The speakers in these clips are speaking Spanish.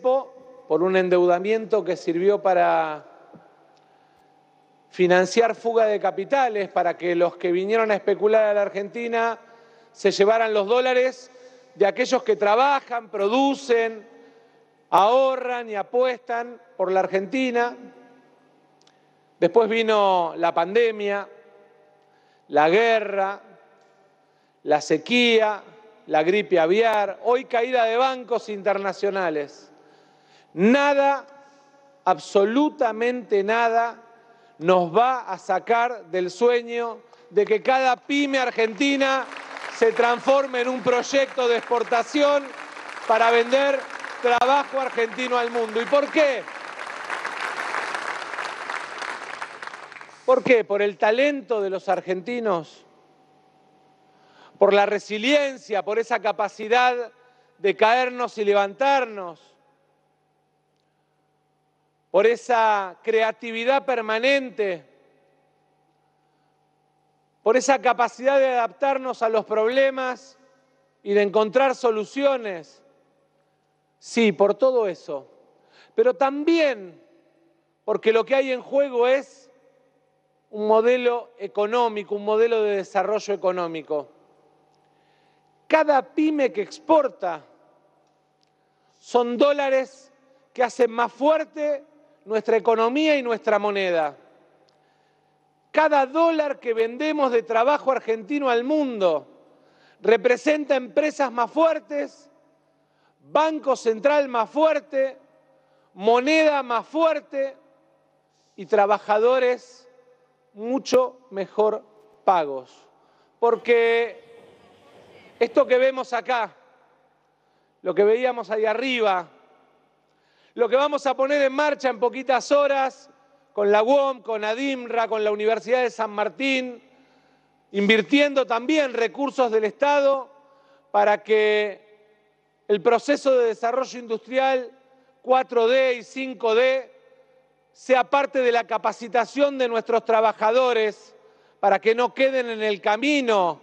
por un endeudamiento que sirvió para financiar fuga de capitales, para que los que vinieron a especular a la Argentina se llevaran los dólares de aquellos que trabajan, producen, ahorran y apuestan por la Argentina. Después vino la pandemia, la guerra, la sequía, la gripe aviar, hoy caída de bancos internacionales. Nada, absolutamente nada, nos va a sacar del sueño de que cada pyme argentina se transforme en un proyecto de exportación para vender trabajo argentino al mundo. ¿Y por qué? ¿Por qué? Por el talento de los argentinos, por la resiliencia, por esa capacidad de caernos y levantarnos, por esa creatividad permanente, por esa capacidad de adaptarnos a los problemas y de encontrar soluciones. Sí, por todo eso. Pero también porque lo que hay en juego es un modelo económico, un modelo de desarrollo económico. Cada pyme que exporta son dólares que hacen más fuerte nuestra economía y nuestra moneda. Cada dólar que vendemos de trabajo argentino al mundo representa empresas más fuertes, banco central más fuerte, moneda más fuerte y trabajadores mucho mejor pagos. Porque esto que vemos acá, lo que veíamos ahí arriba, lo que vamos a poner en marcha en poquitas horas con la UOM, con ADIMRA, con la Universidad de San Martín, invirtiendo también recursos del Estado para que el proceso de desarrollo industrial 4D y 5D sea parte de la capacitación de nuestros trabajadores para que no queden en el camino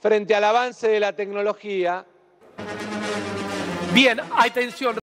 frente al avance de la tecnología. Bien, hay tensión.